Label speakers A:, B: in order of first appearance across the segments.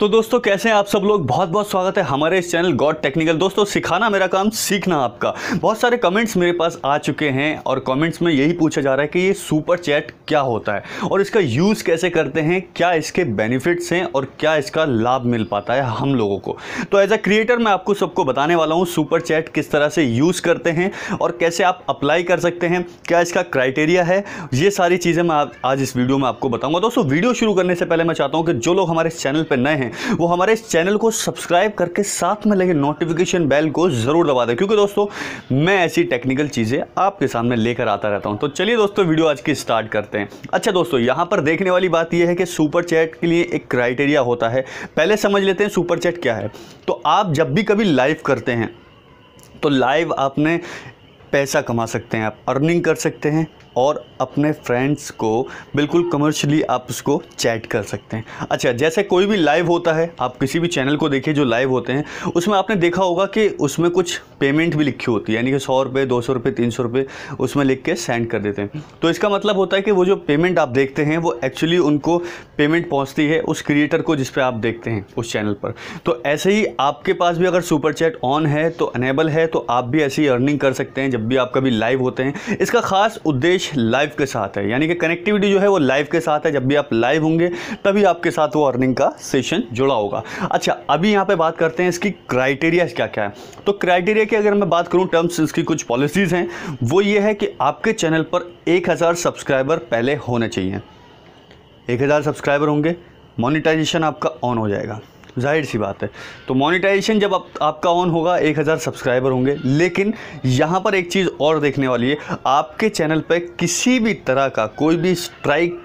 A: तो दोस्तों कैसे हैं आप सब लोग बहुत बहुत स्वागत है हमारे इस चैनल गॉड टेक्निकल दोस्तों सिखाना मेरा काम सीखना आपका बहुत सारे कमेंट्स मेरे पास आ चुके हैं और कमेंट्स में यही पूछा जा रहा है कि ये सुपर चैट क्या होता है और इसका यूज़ कैसे करते हैं क्या इसके बेनिफिट्स हैं और क्या इसका लाभ मिल पाता है हम लोगों को तो एज अ क्रिएटर मैं आपको सबको बताने वाला हूँ सुपर चैट किस तरह से यूज़ करते हैं और कैसे आप अप्लाई कर सकते हैं क्या इसका क्राइटेरिया है ये सारी चीज़ें मैं आज इस वीडियो में आपको बताऊँगा दोस्तों वीडियो शुरू करने से पहले मैं चाहता हूँ कि जो लोग हमारे चैनल पर नए हैं हैं वो हमारे इस चैनल को सब्सक्राइब करके साथ में लगे नोटिफिकेशन बेल को ज़रूर दबा दें क्योंकि दोस्तों मैं ऐसी टेक्निकल चीज़ें आपके सामने लेकर आता रहता हूँ तो चलिए दोस्तों वीडियो आज की स्टार्ट करते हैं अच्छा दोस्तों यहाँ पर देखने वाली बात यह है कि सुपर चैट के लिए एक क्राइटेरिया होता है पहले समझ लेते हैं सुपर चैट क्या है तो आप जब भी कभी लाइव करते हैं तो लाइव आपने पैसा कमा सकते हैं आप अर्निंग कर सकते हैं और अपने फ्रेंड्स को बिल्कुल कमर्शली आप उसको चैट कर सकते हैं अच्छा जैसे कोई भी लाइव होता है आप किसी भी चैनल को देखिए जो लाइव होते हैं उसमें आपने देखा होगा कि उसमें कुछ पेमेंट भी लिखी होती है यानी कि सौ रुपये दो सौ रुपये तीन सौ रुपये उसमें लिख के सेंड कर देते हैं तो इसका मतलब होता है कि वो जो पेमेंट आप देखते हैं वो एक्चुअली उनको पेमेंट पहुँचती है उस क्रिएटर को जिस पर आप देखते हैं उस चैनल पर तो ऐसे ही आपके पास भी अगर सुपर चैट ऑन है तो अनेबल है तो आप भी ऐसी अर्निंग कर सकते हैं जब भी आप कभी लाइव होते हैं इसका खास उद्देश्य कुछ लाइव के साथ है यानी कि कनेक्टिविटी जो है वो लाइव के साथ है जब भी आप लाइव होंगे तभी आपके साथ वो अर्निंग का सेशन जुड़ा होगा अच्छा अभी यहाँ पे बात करते हैं इसकी क्राइटेरिया क्या क्या है तो क्राइटेरिया की अगर मैं बात करूँ टर्म्स इसकी कुछ पॉलिसीज़ हैं वो ये है कि आपके चैनल पर एक हज़ार सब्सक्राइबर पहले होने चाहिए एक हज़ार सब्सक्राइबर होंगे मोनिटाइजेशन आपका ऑन हो जाएगा जाहिर सी बात है तो मोनिटाइजेशन जब आप, आपका ऑन होगा 1000 सब्सक्राइबर होंगे लेकिन यहाँ पर एक चीज़ और देखने वाली है आपके चैनल पर किसी भी तरह का कोई भी स्ट्राइक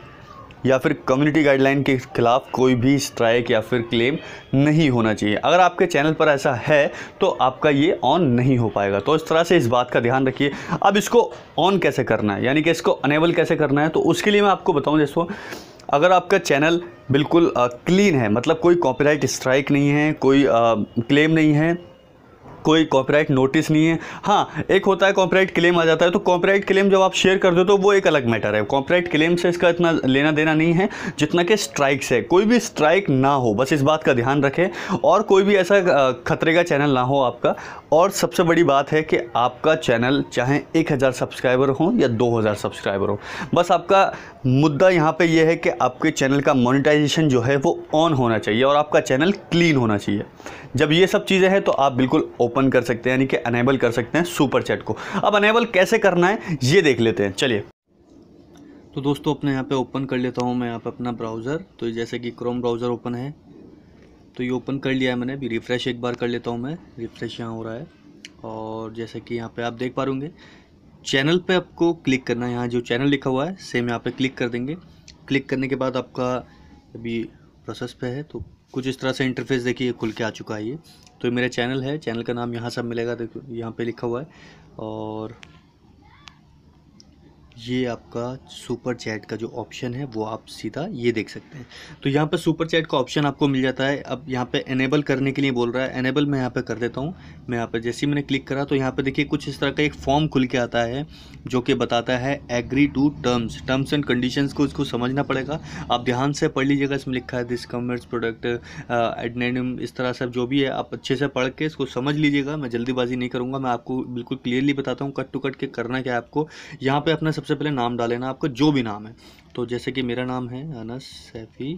A: या फिर कम्युनिटी गाइडलाइन के खिलाफ कोई भी स्ट्राइक या फिर क्लेम नहीं होना चाहिए अगर आपके चैनल पर ऐसा है तो आपका ये ऑन नहीं हो पाएगा तो इस तरह से इस बात का ध्यान रखिए अब इसको ऑन कैसे करना है यानी कि इसको अनेबल कैसे करना है तो उसके लिए मैं आपको बताऊँ जैसे अगर आपका चैनल बिल्कुल क्लीन है मतलब कोई कॉपीराइट स्ट्राइक नहीं है कोई क्लेम नहीं है कोई कॉपीराइट नोटिस नहीं है हाँ एक होता है कॉपीराइट क्लेम आ जाता है तो कॉपीराइट क्लेम जब आप शेयर कर दो तो वो एक अलग मैटर है कॉपीराइट क्लेम से इसका इतना लेना देना नहीं है जितना कि स्ट्राइक से कोई भी स्ट्राइक ना हो बस इस बात का ध्यान रखें और कोई भी ऐसा खतरे का चैनल ना हो आपका और सबसे बड़ी बात है कि आपका चैनल चाहे 1000 सब्सक्राइबर हो या 2000 सब्सक्राइबर हो बस आपका मुद्दा यहाँ पे यह है कि आपके चैनल का मोनेटाइजेशन जो है वो ऑन होना चाहिए और आपका चैनल क्लीन होना चाहिए जब ये सब चीज़ें हैं तो आप बिल्कुल ओपन कर सकते हैं यानी कि अनेबल कर सकते हैं सुपर चैट को अब अनेबल कैसे करना है ये देख लेते हैं चलिए तो दोस्तों अपने यहाँ पे ओपन कर लेता हूँ मैं यहाँ पे अपना ब्राउज़र तो जैसे कि क्रोम ब्राउज़र ओपन है तो ये ओपन कर लिया है मैंने अभी रिफ़्रेश एक बार कर लेता हूँ मैं रिफ़्रेश यहाँ हो रहा है और जैसे कि यहाँ पे आप देख पा होंगे चैनल पे आपको क्लिक करना है यहाँ जो चैनल लिखा हुआ है सेम यहाँ पे क्लिक कर देंगे क्लिक करने के बाद आपका अभी प्रोसेस पे है तो कुछ इस तरह से इंटरफेस देखिए खुल के आ चुका है ये तो ये मेरा चैनल है चैनल का नाम यहाँ सब मिलेगा देखो यहाँ पर लिखा हुआ है और ये आपका सुपर चैट का जो ऑप्शन है वो आप सीधा ये देख सकते हैं तो यहाँ पर सुपर चैट का ऑप्शन आपको मिल जाता है अब यहाँ पे एनेबल करने के लिए बोल रहा है एनेबल मैं यहाँ पे कर देता हूँ मैं यहाँ पे जैसे ही मैंने क्लिक करा तो यहाँ पे देखिए कुछ इस तरह का एक फॉर्म खुल के आता है जो कि बताता है agree to terms terms and condition को इसको समझना पड़ेगा आप ध्यान से पढ़ लीजिएगा इसमें लिखा है दिस कमर्स प्रोडक्ट एडनेडम इस तरह सब जो भी है आप अच्छे से पढ़ के इसको समझ लीजिएगा मैं जल्दीबाजी नहीं करूँगा मैं आपको बिल्कुल क्लियरली बताता हूँ कट टू कट के करना क्या है आपको यहाँ पर अपना सबसे सबसे पहले नाम डालेना आपका जो भी नाम है तो जैसे कि मेरा नाम है अनस सैफ़ी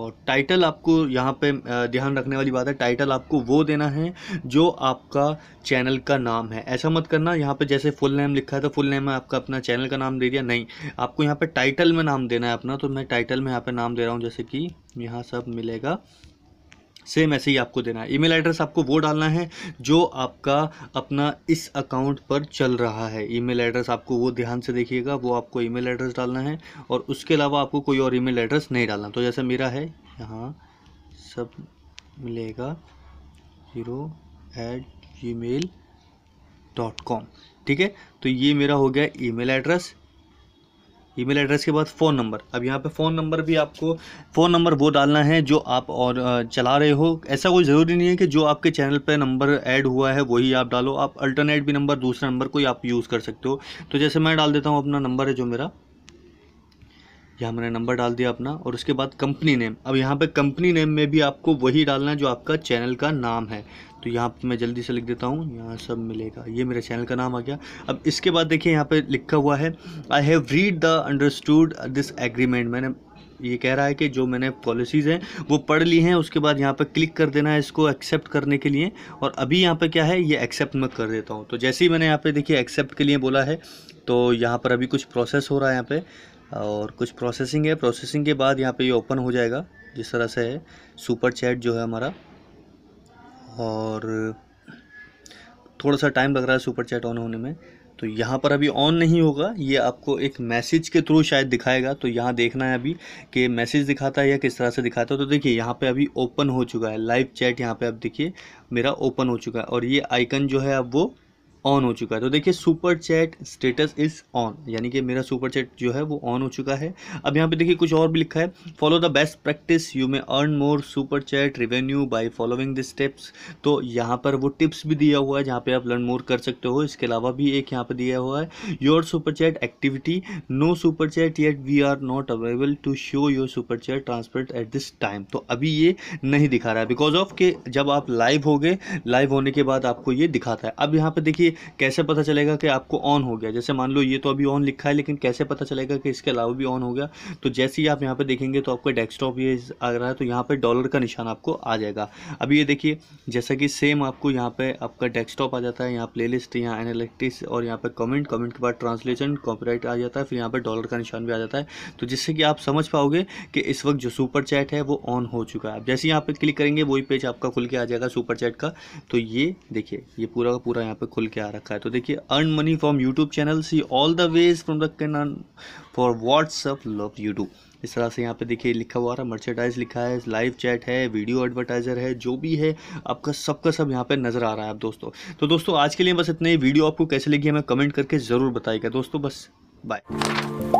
A: और टाइटल आपको यहाँ पे ध्यान रखने वाली बात है टाइटल आपको वो देना है जो आपका चैनल का नाम है ऐसा मत करना यहाँ पे जैसे फुल नेम लिखा है तो फुल नेम में आपका अपना चैनल का नाम दे दिया नहीं आपको यहाँ पे टाइटल में नाम देना है अपना तो मैं टाइटल में यहाँ पे नाम दे रहा हूँ जैसे कि यहाँ सब मिलेगा सेम ऐसे ही आपको देना है ईमेल एड्रेस आपको वो डालना है जो आपका अपना इस अकाउंट पर चल रहा है ईमेल एड्रेस आपको वो ध्यान से देखिएगा वो आपको ईमेल एड्रेस डालना है और उसके अलावा आपको कोई और ईमेल एड्रेस नहीं डालना तो जैसे मेरा है यहाँ सब मिलेगा hero at Gmail dot com ठीक है तो ये मेरा हो गया ईमेल एड्रेस ईमेल एड्रेस के बाद फ़ोन नंबर अब यहाँ पे फ़ोन नंबर भी आपको फ़ोन नंबर वो डालना है जो आप और चला रहे हो ऐसा कोई ज़रूरी नहीं है कि जो आपके चैनल पे नंबर ऐड हुआ है वही आप डालो आप अल्टरनेट भी नंबर दूसरा नंबर कोई आप यूज़ कर सकते हो तो जैसे मैं डाल देता हूँ अपना नंबर है जो मेरा यहाँ मैंने नंबर डाल दिया अपना और उसके बाद कंपनी नेम अब यहाँ पर कंपनी नेम में भी आपको वही डालना है जो आपका चैनल का नाम है तो यहाँ पर मैं जल्दी से लिख देता हूँ यहाँ सब मिलेगा ये मेरे चैनल का नाम आ गया अब इसके बाद देखिए यहाँ पर लिखा हुआ है I have read the understood this agreement मैंने ये कह रहा है कि जो मैंने पॉलिसीज़ हैं वो पढ़ ली हैं उसके बाद यहाँ पर क्लिक कर देना है इसको एक्सेप्ट करने के लिए और अभी यहाँ पर क्या है ये एक्सेप्ट मैं कर देता हूँ तो जैसे ही मैंने यहाँ पर देखिए एक्सेप्ट के लिए बोला है तो यहाँ पर अभी कुछ प्रोसेस हो रहा है यहाँ पर और कुछ प्रोसेसिंग है प्रोसेसिंग के बाद यहाँ पर ये यह ओपन हो जाएगा जिस तरह से है सुपर चैट जो है हमारा और थोड़ा सा टाइम लग रहा है सुपर चैट ऑन होने में तो यहाँ पर अभी ऑन नहीं होगा ये आपको एक मैसेज के थ्रू शायद दिखाएगा तो यहाँ देखना है अभी कि मैसेज दिखाता है या किस तरह से दिखाता है तो देखिए यहाँ पे अभी ओपन हो चुका है लाइव चैट यहाँ पे आप देखिए मेरा ओपन हो चुका है और ये आइकन जो है अब वो ऑन हो चुका है तो देखिए super chat status is on यानी कि मेरा सुपर चैट जो है वो ऑन हो चुका है अब यहाँ पे देखिए कुछ और भी लिखा है follow the best practice you may earn more super chat revenue by following the steps तो यहाँ पर वो टिप्स भी दिया हुआ है जहाँ पे आप लर्न मोर कर सकते हो इसके अलावा भी एक यहाँ पर दिया हुआ है your super chat activity no super chat yet we are not available to show your super chat transfer at this time तो अभी ये नहीं दिखा रहा है बिकॉज ऑफ के जब आप लाइव हो गए लाइव होने के बाद आपको ये दिखाता है अब यहाँ पर देखिए कैसे पता चलेगा कि आपको ऑन हो गया जैसे मान लो ये तो अभी ऑन लिखा है लेकिन कैसे पता चलेगा कि इसके अलावा भी ऑन हो गया तो जैसे ही आप यहाँ पर देखेंगे तो आपका डेस्कटॉप ये आ रहा है तो यहाँ पर डॉलर का निशान आपको आ जाएगा अभी ये देखिए जैसा कि सेम आपको यहाँ पर आपका डेस्कटॉप आ जाता है यहाँ प्ले लिस्ट यहाँ एनालिटिक्स और यहाँ पर कमेंट कमेंट के बाद ट्रांसलेशन कॉपीराइट आ जाता है फिर यहाँ पर डॉलर का निशान भी आ जाता है तो जिससे कि आप समझ पाओगे कि इस वक्त जो सुपर चैट है वो ऑन हो चुका है जैसे यहाँ पर क्लिक करेंगे वही पेज आपका खुल के आ जाएगा सुपर चैट का तो ये देखिए ये पूरा का पूरा यहाँ पर खुल के आ आ रखा है तो देखिए earn money from YouTube channel see all the ways from the can earn for WhatsApp love YouTube इस तरह से यहाँ पे देखिए लिखा हुआ रहा मर्चेडाइज लिखा है लाइव चैट है वीडियो एडवर्टाइजर है जो भी है आपका सबका सब यहाँ पे नज़र आ रहा है आप दोस्तों तो दोस्तों आज के लिए बस इतने वीडियो आपको कैसे लगी हमें कमेंट करके ज़रूर बताएगा दोस्तों बस बाय